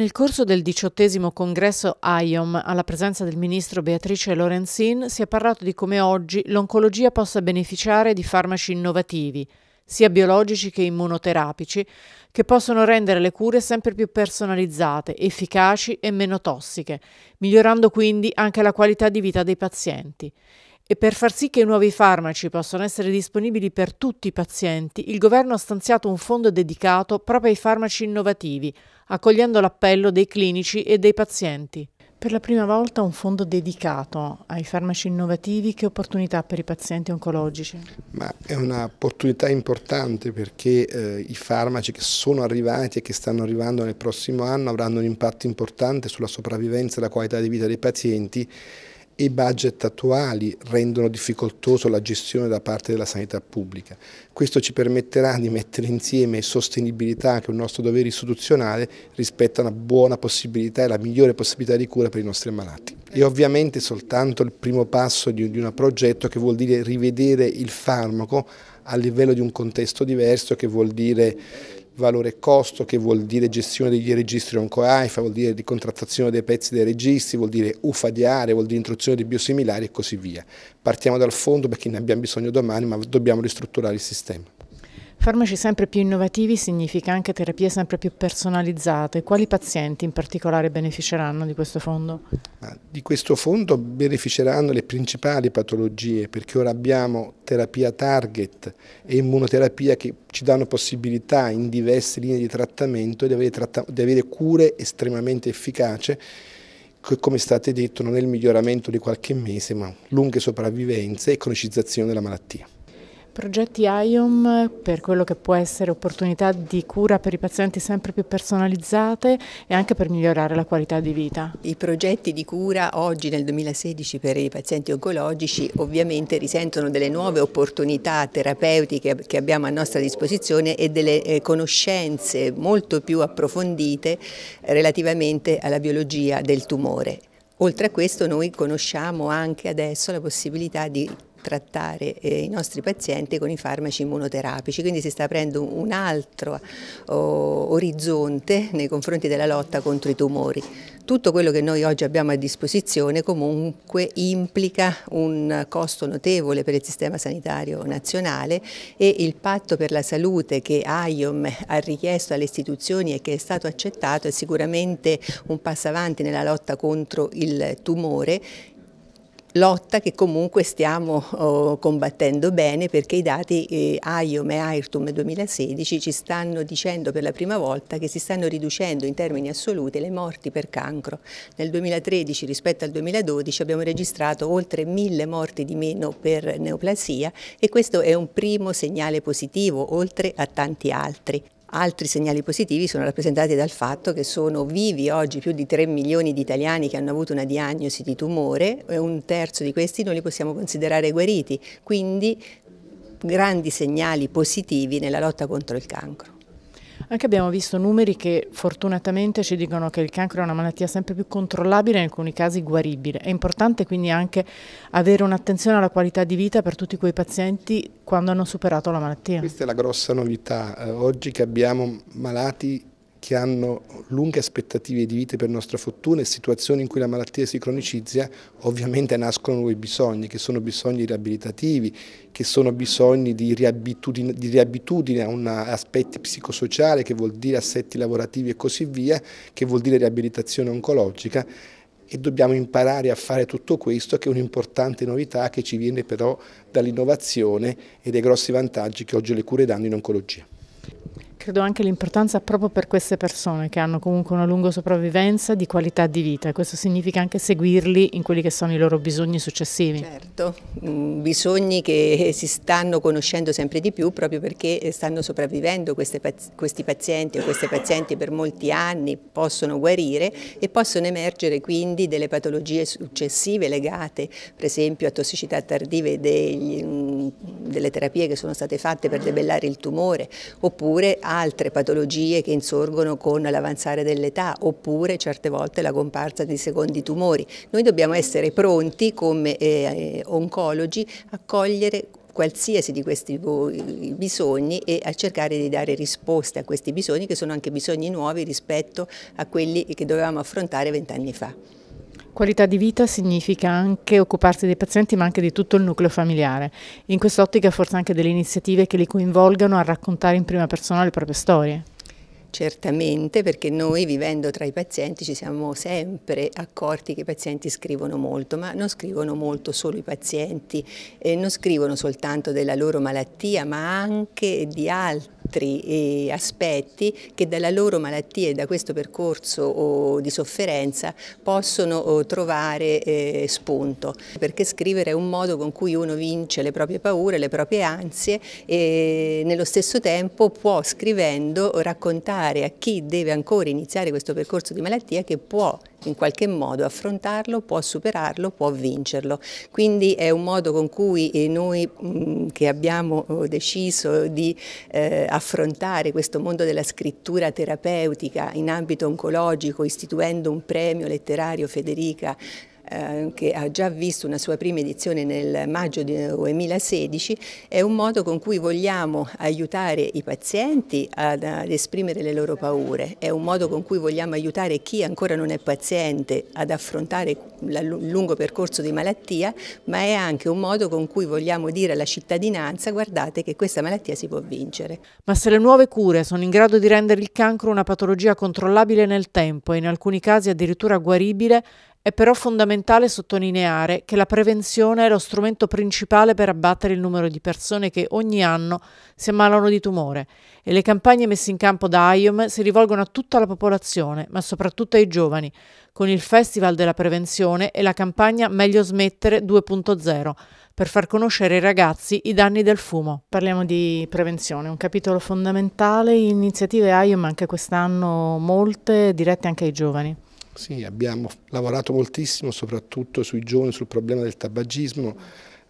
Nel corso del diciottesimo congresso AIOM, alla presenza del ministro Beatrice Lorenzin, si è parlato di come oggi l'oncologia possa beneficiare di farmaci innovativi, sia biologici che immunoterapici, che possono rendere le cure sempre più personalizzate, efficaci e meno tossiche, migliorando quindi anche la qualità di vita dei pazienti. E per far sì che i nuovi farmaci possano essere disponibili per tutti i pazienti, il governo ha stanziato un fondo dedicato proprio ai farmaci innovativi, accogliendo l'appello dei clinici e dei pazienti. Per la prima volta un fondo dedicato ai farmaci innovativi, che opportunità per i pazienti oncologici? Ma è un'opportunità importante perché eh, i farmaci che sono arrivati e che stanno arrivando nel prossimo anno avranno un impatto importante sulla sopravvivenza e la qualità di vita dei pazienti e i budget attuali rendono difficoltoso la gestione da parte della sanità pubblica. Questo ci permetterà di mettere insieme sostenibilità, che è un nostro dovere istituzionale, rispetto a una buona possibilità e la migliore possibilità di cura per i nostri malati. E ovviamente soltanto il primo passo di un progetto che vuol dire rivedere il farmaco a livello di un contesto diverso, che vuol dire valore e costo, che vuol dire gestione degli registri onco-AIFA, vuol dire ricontrattazione dei pezzi dei registri, vuol dire UFA di aree, vuol dire introduzione di biosimilari e così via. Partiamo dal fondo perché ne abbiamo bisogno domani, ma dobbiamo ristrutturare il sistema. Farmaci sempre più innovativi significa anche terapie sempre più personalizzate. Quali pazienti in particolare beneficeranno di questo fondo? Di questo fondo beneficeranno le principali patologie perché ora abbiamo terapia target e immunoterapia che ci danno possibilità in diverse linee di trattamento di avere, tratta di avere cure estremamente efficaci come state detto non è il miglioramento di qualche mese ma lunghe sopravvivenze e cronicizzazione della malattia. Progetti IOM per quello che può essere opportunità di cura per i pazienti sempre più personalizzate e anche per migliorare la qualità di vita. I progetti di cura oggi nel 2016 per i pazienti oncologici ovviamente risentono delle nuove opportunità terapeutiche che abbiamo a nostra disposizione e delle eh, conoscenze molto più approfondite relativamente alla biologia del tumore. Oltre a questo noi conosciamo anche adesso la possibilità di trattare eh, i nostri pazienti con i farmaci immunoterapici, quindi si sta aprendo un altro oh, orizzonte nei confronti della lotta contro i tumori. Tutto quello che noi oggi abbiamo a disposizione comunque implica un costo notevole per il sistema sanitario nazionale e il patto per la salute che AIOM ha richiesto alle istituzioni e che è stato accettato è sicuramente un passo avanti nella lotta contro il tumore lotta che comunque stiamo oh, combattendo bene perché i dati eh, AIOM e AIRTUM 2016 ci stanno dicendo per la prima volta che si stanno riducendo in termini assoluti le morti per cancro. Nel 2013 rispetto al 2012 abbiamo registrato oltre mille morti di meno per neoplasia e questo è un primo segnale positivo oltre a tanti altri. Altri segnali positivi sono rappresentati dal fatto che sono vivi oggi più di 3 milioni di italiani che hanno avuto una diagnosi di tumore e un terzo di questi non li possiamo considerare guariti, quindi grandi segnali positivi nella lotta contro il cancro. Anche abbiamo visto numeri che fortunatamente ci dicono che il cancro è una malattia sempre più controllabile e in alcuni casi guaribile. È importante quindi anche avere un'attenzione alla qualità di vita per tutti quei pazienti quando hanno superato la malattia. Questa è la grossa novità. Eh, oggi che abbiamo malati che hanno lunghe aspettative di vita per nostra fortuna e situazioni in cui la malattia si cronicizza, ovviamente nascono nuovi bisogni, che sono bisogni riabilitativi, che sono bisogni di riabitudine, di riabitudine a un aspetti psicosociali, che vuol dire assetti lavorativi e così via, che vuol dire riabilitazione oncologica e dobbiamo imparare a fare tutto questo che è un'importante novità che ci viene però dall'innovazione e dai grossi vantaggi che oggi le cure danno in oncologia. Credo anche l'importanza proprio per queste persone che hanno comunque una lunga sopravvivenza di qualità di vita. Questo significa anche seguirli in quelli che sono i loro bisogni successivi. Certo, mm, bisogni che si stanno conoscendo sempre di più proprio perché stanno sopravvivendo queste, questi pazienti o queste pazienti per molti anni, possono guarire e possono emergere quindi delle patologie successive legate per esempio a tossicità tardive degli, mm, delle terapie che sono state fatte per debellare il tumore oppure a altre patologie che insorgono con l'avanzare dell'età oppure certe volte la comparsa di secondi tumori. Noi dobbiamo essere pronti come eh, eh oncologi a cogliere qualsiasi di questi bisogni e a cercare di dare risposte a questi bisogni che sono anche bisogni nuovi rispetto a quelli che dovevamo affrontare vent'anni fa. Qualità di vita significa anche occuparsi dei pazienti ma anche di tutto il nucleo familiare. In quest'ottica forse anche delle iniziative che li coinvolgano a raccontare in prima persona le proprie storie. Certamente, perché noi vivendo tra i pazienti ci siamo sempre accorti che i pazienti scrivono molto, ma non scrivono molto solo i pazienti, eh, non scrivono soltanto della loro malattia, ma anche di altri altri eh, aspetti che dalla loro malattia e da questo percorso oh, di sofferenza possono oh, trovare eh, spunto, perché scrivere è un modo con cui uno vince le proprie paure, le proprie ansie e nello stesso tempo può scrivendo raccontare a chi deve ancora iniziare questo percorso di malattia che può in qualche modo affrontarlo, può superarlo, può vincerlo. Quindi è un modo con cui eh, noi mm, che abbiamo eh, deciso di eh, affrontare questo mondo della scrittura terapeutica in ambito oncologico istituendo un premio letterario Federica eh, che ha già visto una sua prima edizione nel maggio del eh, 2016, è un modo con cui vogliamo aiutare i pazienti ad esprimere le loro paure, è un modo con cui vogliamo aiutare chi ancora non è paziente ad affrontare il lungo percorso di malattia, ma è anche un modo con cui vogliamo dire alla cittadinanza guardate che questa malattia si può vincere. Ma se le nuove cure sono in grado di rendere il cancro una patologia controllabile nel tempo e in alcuni casi addirittura guaribile, è però fondamentale sottolineare che la prevenzione è lo strumento principale per abbattere il numero di persone che ogni anno si ammalano di tumore e le campagne messe in campo da IOM si rivolgono a tutta la popolazione, ma soprattutto ai giovani, con il Festival della Prevenzione e la campagna Meglio smettere 2.0 per far conoscere ai ragazzi i danni del fumo. Parliamo di prevenzione, un capitolo fondamentale, iniziative IOM anche quest'anno molte dirette anche ai giovani. Sì, abbiamo lavorato moltissimo soprattutto sui giovani, sul problema del tabagismo.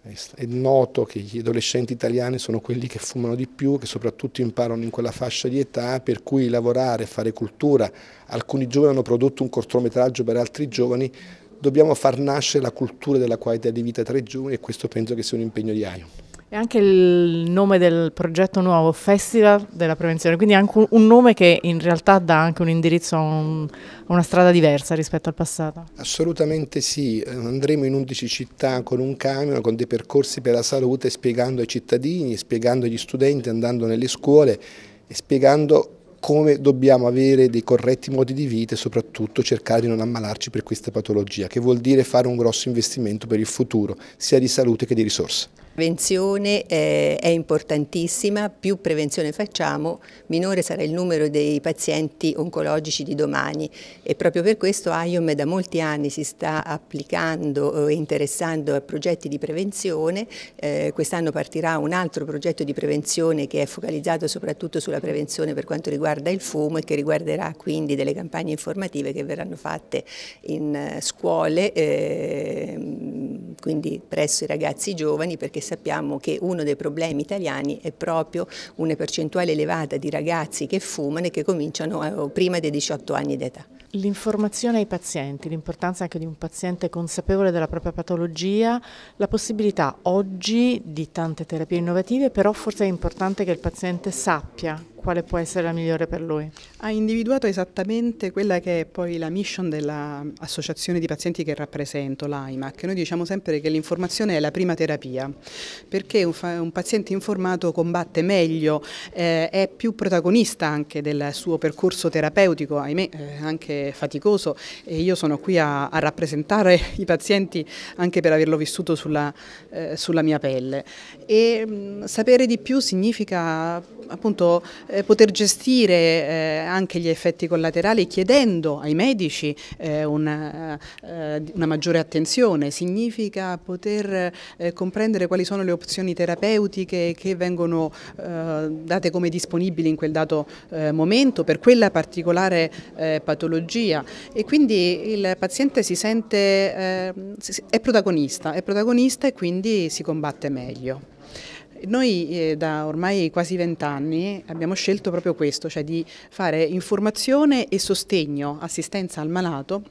È noto che gli adolescenti italiani sono quelli che fumano di più, che soprattutto imparano in quella fascia di età, per cui lavorare, fare cultura. Alcuni giovani hanno prodotto un cortometraggio per altri giovani. Dobbiamo far nascere la cultura della qualità di vita tra i giovani e questo penso che sia un impegno di Aion. E anche il nome del progetto nuovo, Festival della Prevenzione, quindi anche un nome che in realtà dà anche un indirizzo a, un, a una strada diversa rispetto al passato. Assolutamente sì, eh, andremo in 11 città con un camion, con dei percorsi per la salute, spiegando ai cittadini, spiegando agli studenti, andando nelle scuole e spiegando come dobbiamo avere dei corretti modi di vita e soprattutto cercare di non ammalarci per questa patologia, che vuol dire fare un grosso investimento per il futuro, sia di salute che di risorse prevenzione eh, è importantissima, più prevenzione facciamo, minore sarà il numero dei pazienti oncologici di domani e proprio per questo AIOM da molti anni si sta applicando e eh, interessando a progetti di prevenzione, eh, quest'anno partirà un altro progetto di prevenzione che è focalizzato soprattutto sulla prevenzione per quanto riguarda il fumo e che riguarderà quindi delle campagne informative che verranno fatte in eh, scuole ehm, quindi presso i ragazzi giovani perché sappiamo che uno dei problemi italiani è proprio una percentuale elevata di ragazzi che fumano e che cominciano eh, prima dei 18 anni d'età. L'informazione ai pazienti, l'importanza anche di un paziente consapevole della propria patologia, la possibilità oggi di tante terapie innovative, però forse è importante che il paziente sappia quale può essere la migliore per lui? Ha individuato esattamente quella che è poi la mission dell'associazione di pazienti che rappresento, l'AIMAC. Noi diciamo sempre che l'informazione è la prima terapia, perché un, un paziente informato combatte meglio, eh, è più protagonista anche del suo percorso terapeutico, ahimè eh, anche faticoso, e io sono qui a, a, rappresentare i pazienti anche per averlo vissuto sulla, eh, sulla mia pelle. E mh, mm, sapere di più significa appunto eh, poter gestire eh, anche gli effetti collaterali chiedendo ai medici eh, una, eh, una, maggiore attenzione, significa poter eh, comprendere quali sono le opzioni terapeutiche che vengono date come disponibili in quel dato momento per quella particolare patologia e quindi il paziente si sente, è protagonista, è protagonista e quindi si combatte meglio. Noi eh, da ormai quasi vent'anni abbiamo scelto proprio questo, cioè di fare informazione e sostegno, assistenza al malato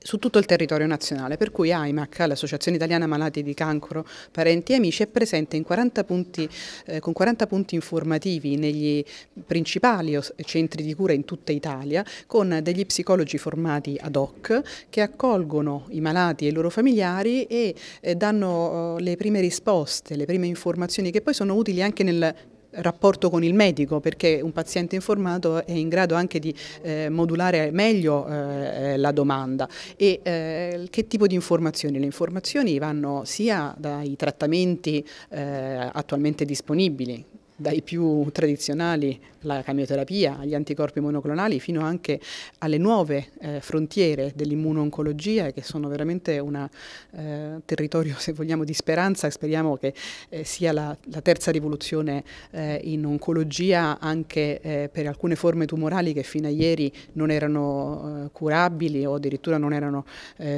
su tutto il territorio nazionale, per cui AIMAC, l'Associazione Italiana Malati di Cancro, Parenti e Amici, è presente 40 punti, eh, con 40 punti informativi negli principali centri di cura in tutta Italia, con degli psicologi formati ad hoc che accolgono i malati e i loro familiari e eh, danno eh, le prime risposte, le prime informazioni che poi sono utili anche nel rapporto con il medico perché un paziente informato è in grado anche di eh, modulare meglio eh, la domanda e eh, che tipo di informazioni? Le informazioni vanno sia dai trattamenti eh, attualmente disponibili dai più tradizionali, la camioterapia, agli anticorpi monoclonali, fino anche alle nuove eh, frontiere dell'immuno-oncologia, che sono veramente un eh, territorio, se vogliamo, di speranza. Speriamo che eh, sia la, la, terza rivoluzione eh, in oncologia anche eh, per alcune forme tumorali che fino a ieri non erano eh, curabili o addirittura non erano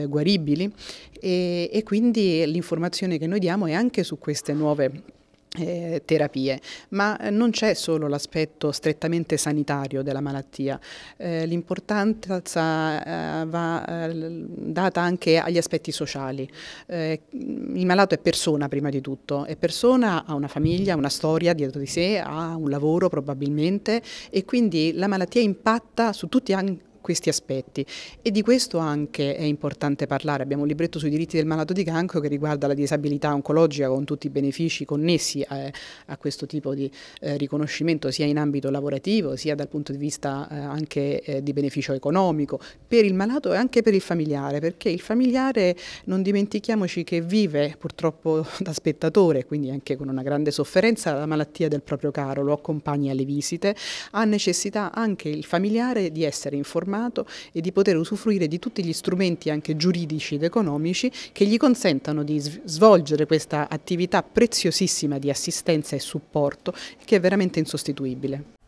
guaribili. E, e quindi l'informazione che noi diamo è anche su queste nuove eh, terapie, ma eh, non c'è solo l'aspetto strettamente sanitario della malattia, eh, l'importanza eh, va eh, data anche agli aspetti sociali. Eh, il malato è persona prima di tutto, è persona, ha una famiglia, una storia dietro di sé, ha un lavoro probabilmente e quindi la malattia impatta su tutti questi aspetti e di questo anche è importante parlare. Abbiamo un libretto sui diritti del malato di cancro che riguarda la disabilità oncologica con tutti i benefici connessi a, eh, a questo tipo di eh, riconoscimento sia in ambito lavorativo sia dal punto di vista eh, anche eh, di beneficio economico per il malato e anche per il familiare perché il familiare non dimentichiamoci che vive purtroppo da spettatore quindi anche con una grande sofferenza la malattia del proprio caro, lo accompagna alle visite, ha necessità anche il familiare di essere informato armato e di poter usufruire di tutti gli strumenti anche giuridici ed economici che gli consentano di svolgere questa attività preziosissima di assistenza e supporto che è veramente insostituibile.